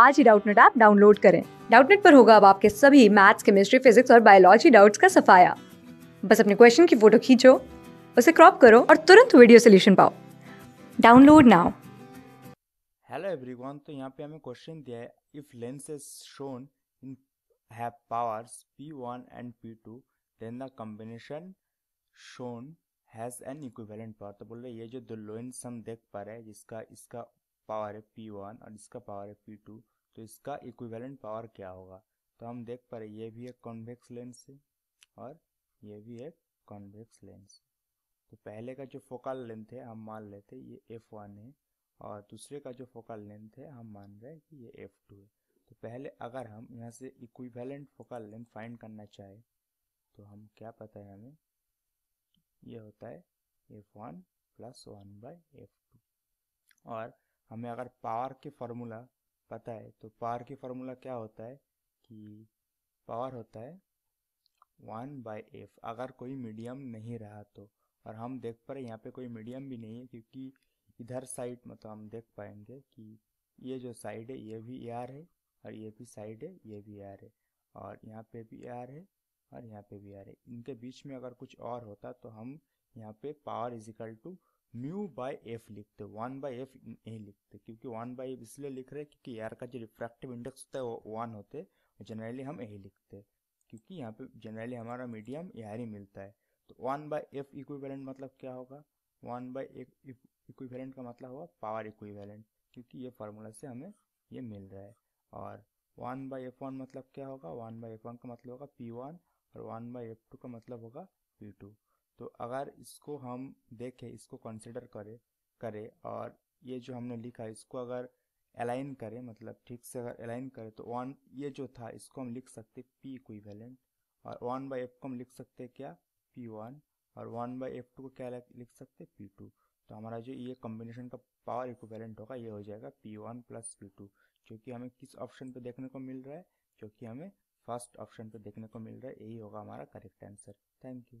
आज ही Doubtnut app download करें डाउटनेट पर होगा अब आपके सभी मैथ्स केमिस्ट्री फिजिक्स और बायोलॉजी डाउट्स का सफाया बस अपने क्वेश्चन की फोटो खींचो उसे क्रॉप करो और तुरंत वीडियो सोल्यूशन पाओ डाउनलोड नाउ हेलो एवरीवन तो यहाँ पे हमें क्वेश्चन दिया है if lens is shown in have powers P1 and P2 then the combination shown has an equivalent power तो बोल रहे ये जो दो लेंस हम देख पा रहे हैं जिसका इसका पावर है पी वन और इसका पावर है पी टू तो इसका इक्विवेलेंट पावर क्या होगा तो हम देख पा रहे ये भी एक कॉन्वेक्स लेंस है और ये भी एक कॉन्वेक्स लेंस तो पहले का जो फोकल लेंथ है हम मान लेते ये एफ वन है और दूसरे का जो फोकल लेंथ है हम मान रहे हैं कि ये एफ टू है तो पहले अगर हम यहाँ से इक्विवेलेंट फोकल लेंथ फाइंड करना चाहे तो हम क्या पता है हमें ये होता है F one plus one by F two और हमें अगर पावर के फार्मूला पता है तो पावर के फार्मूला क्या होता है कि पावर होता है वन बाई एफ अगर कोई मीडियम नहीं रहा तो और हम देख पा रहे यहाँ पे कोई मीडियम भी नहीं है क्योंकि इधर साइड मतलब हम देख पाएंगे कि ये जो साइड है ये भी ए आर है और ये भी साइड है ये भी आर है और यहाँ पे भी आर है और यहाँ पे भी आर है इनके बीच में अगर कुछ और होता तो हम यहाँ पे power equal to mu by F लिखते वन बाय एफ नहीं लिखते क्योंकि वन बाय एफ इसलिए लिख रहे हैं क्योंकि एयर का जो रिफ्रैक्टिव इंडेक्स होता है वो वन होते हैं जनरली हम यही लिखते हैं क्योंकि यहाँ पे जनरली हमारा मीडियम एयर ही मिलता है तो वन बाय एफ इक्विवेलेंट मतलब क्या होगा वन बाय एफ इक्विवेलेंट का मतलब होगा पावर इक्विवेलेंट क्योंकि ये फार्मूला से हमें ये मिल रहा है और वन बाई एफ वन मतलब क्या होगा वन बाई एफ वन का मतलब होगा पी वन और वन बाई एफ टू का मतलब होगा पी टू तो अगर इसको हम देखें इसको कंसिडर करें करें और ये जो हमने लिखा इसको अगर अलाइन करें मतलब ठीक से अगर अलाइन करें तो वन ये जो था इसको हम लिख सकते पी इक्विवेलेंट और वन बाई एफ को हम लिख सकते क्या पी वन और वन बाई एफ टू को क्या लिख सकते पी टू तो हमारा जो ये कॉम्बिनेशन का पावर इक्विवेलेंट होगा ये हो जाएगा P one plus P two जो कि हमें किस ऑप्शन पे देखने को मिल रहा है जो कि हमें फर्स्ट ऑप्शन पे देखने को मिल रहा है यही होगा हमारा करेक्ट आंसर थैंक यू